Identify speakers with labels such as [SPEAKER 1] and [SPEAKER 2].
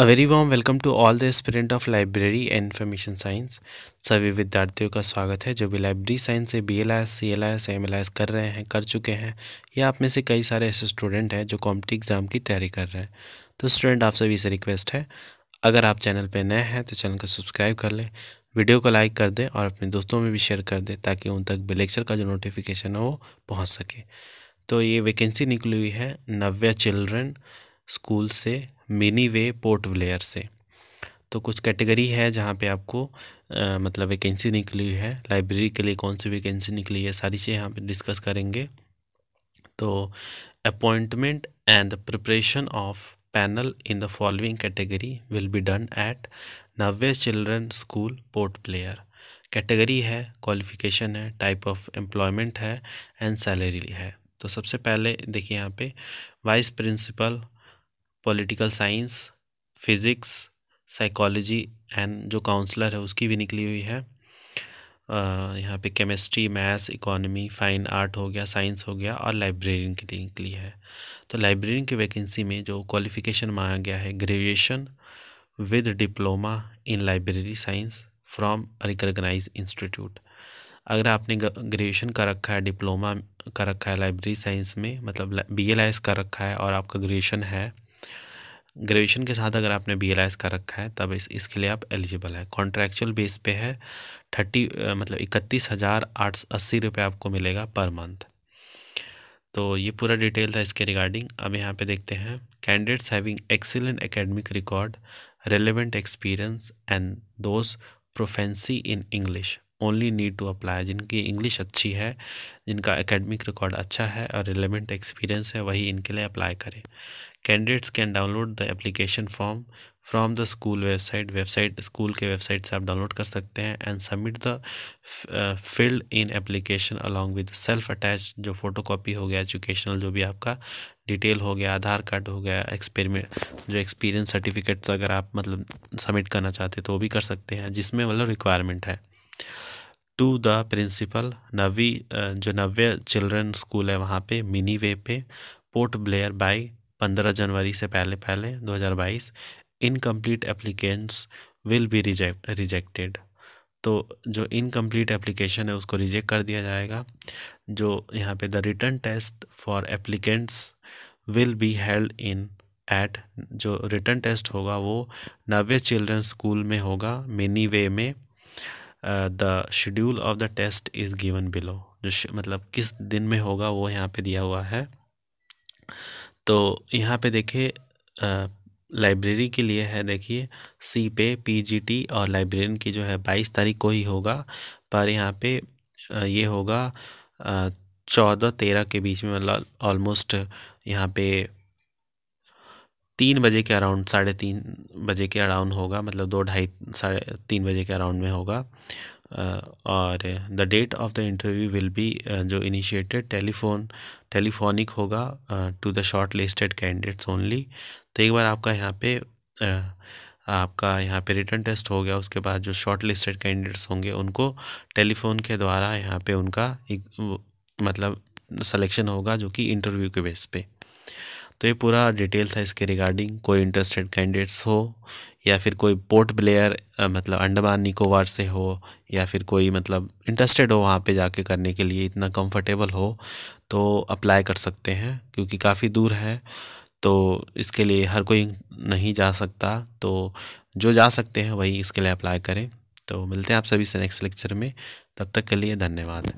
[SPEAKER 1] a very warm welcome to all the aspirant of library and information science सभी विद्यार्थियों का स्वागत है जो भी लाइब्रेरी साइंस से B L I S C L I S M L I S कर रहे हैं कर चुके हैं या आप में से कई सारे ऐसे स्टूडेंट हैं जो कॉम्पिटिव एग्ज़ाम की तैयारी कर रहे हैं तो स्टूडेंट आप सभी से रिक्वेस्ट है अगर आप चैनल पर नए हैं तो चैनल को सब्सक्राइब कर लें वीडियो को लाइक कर दें और अपने दोस्तों में भी शेयर कर दें ताकि उन तक लेक्चर का जो नोटिफिकेशन है वो पहुँच सके तो ये वैकेंसी निकली हुई है नव्या चिल्ड्रेन स्कूल से मिनी वे पोर्ट ब्लेयर से तो कुछ कैटेगरी है जहाँ पे आपको आ, मतलब वैकेंसी निकली है लाइब्रेरी के लिए कौन सी वैकेंसी निकली है सारी चीज़ें यहाँ पे डिस्कस करेंगे तो appointment and the preparation of panel in the following category will be done at Navy children school Port Blair category है क्वालिफिकेशन है टाइप ऑफ एम्प्लॉयमेंट है एंड सैलरी है तो सबसे पहले देखिए यहाँ पे vice principal political science physics psychology and जो काउंसलर है उसकी भी निकली हुई है यहाँ पे chemistry maths economy fine art हो गया साइंस हो गया और लाइब्रेरियन की निकली है तो लाइब्रेरियन की वैकेंसी में जो क्वालिफिकेशन मांगा गया है graduation with diploma in library science from recognise institute अगर आपने ग्रेजुएशन कर रखा है डिप्लोमा कर रखा है लाइब्रेरी साइंस में मतलब बी एल आई एस कर रखा है और आपका ग्रेजुएशन है ग्रेजुएशन के साथ अगर आपने बी कर रखा है तब इस इसके लिए आप एलिजिबल हैं कॉन्ट्रेक्चुअल बेस पे है थर्टी मतलब इकतीस हज़ार आठ अस्सी रुपये आपको मिलेगा पर मंथ तो ये पूरा डिटेल था इसके रिगार्डिंग अब यहाँ पे देखते हैं candidates having excellent academic record relevant experience and those proficiency in English only need to apply जिनकी इंग्लिश अच्छी है जिनका एकेडमिक रिकॉर्ड अच्छा है और रिलेवेंट एक्सपीरियंस है वही इनके लिए अप्लाई करें candidates can download the application form from the school website website school के वेबसाइट से आप डाउनलोड कर सकते हैं and submit the filled in application along with self attach जो फोटो कापी हो गया एजुकेशनल जो भी आपका डिटेल हो गया आधार कार्ड हो गया एक्सपेरिमेंट जो एक्सपीरियंस सर्टिफिकेट्स अगर आप मतलब सबमिट करना चाहते तो वो भी कर सकते हैं जिसमें मतलब रिक्वायरमेंट है to the principal Navy uh, जो नवे चिल्ड्रन स्कूल है वहाँ पे मिनी वे पे पोर्ट ब्लेयर बाई पंद्रह जनवरी से पहले पहले 2022 incomplete applicants will be reject rejected तो जो इनकम्प्लीट एप्लीकेशन है उसको रिजेक्ट कर दिया जाएगा जो यहाँ पे the written test for applicants will be held in at जो रिटर्न टेस्ट होगा वो नवे चिल्ड्रन स्कूल में होगा मिनी वे में the schedule of the test is given below जो मतलब किस दिन में होगा वो यहाँ पे दिया हुआ है तो यहाँ पे देखिए लाइब्रेरी के लिए है देखिए सी पे पीजीटी और लाइब्रेरियन की जो है बाईस तारीख को ही होगा पर यहाँ पे ये होगा चौदह तेरह के बीच में मतलब ऑलमोस्ट यहाँ पे तीन बजे के अराउंड साढ़े तीन बजे के अराउंड होगा मतलब दो ढाई साढ़े तीन बजे के अराउंड में होगा Uh, और the date of the interview will be जो इनिशिएटेड टेलीफोन टेलीफोनिक होगा to the short listed candidates only तो एक बार आपका यहाँ पे uh, आपका यहाँ पे रिटर्न टेस्ट हो गया उसके बाद जो शॉर्ट लिस्टेड कैंडिडेट्स होंगे उनको टेलीफोन के द्वारा यहाँ पे उनका एक मतलब सलेक्शन होगा जो कि इंटरव्यू के बेस पे तो ये पूरा डिटेल्स है इसके रिगार्डिंग कोई इंटरेस्टेड कैंडिडेट्स हो या फिर कोई पोर्ट ब्लेयर मतलब अंडमान निकोबार से हो या फिर कोई मतलब इंटरेस्टेड हो वहाँ पे जाके करने के लिए इतना कंफर्टेबल हो तो अप्लाई कर सकते हैं क्योंकि काफ़ी दूर है तो इसके लिए हर कोई नहीं जा सकता तो जो जा सकते हैं वही इसके लिए अप्लाई करें तो मिलते हैं आप सभी से नेक्स्ट लेक्चर में तब तक के लिए धन्यवाद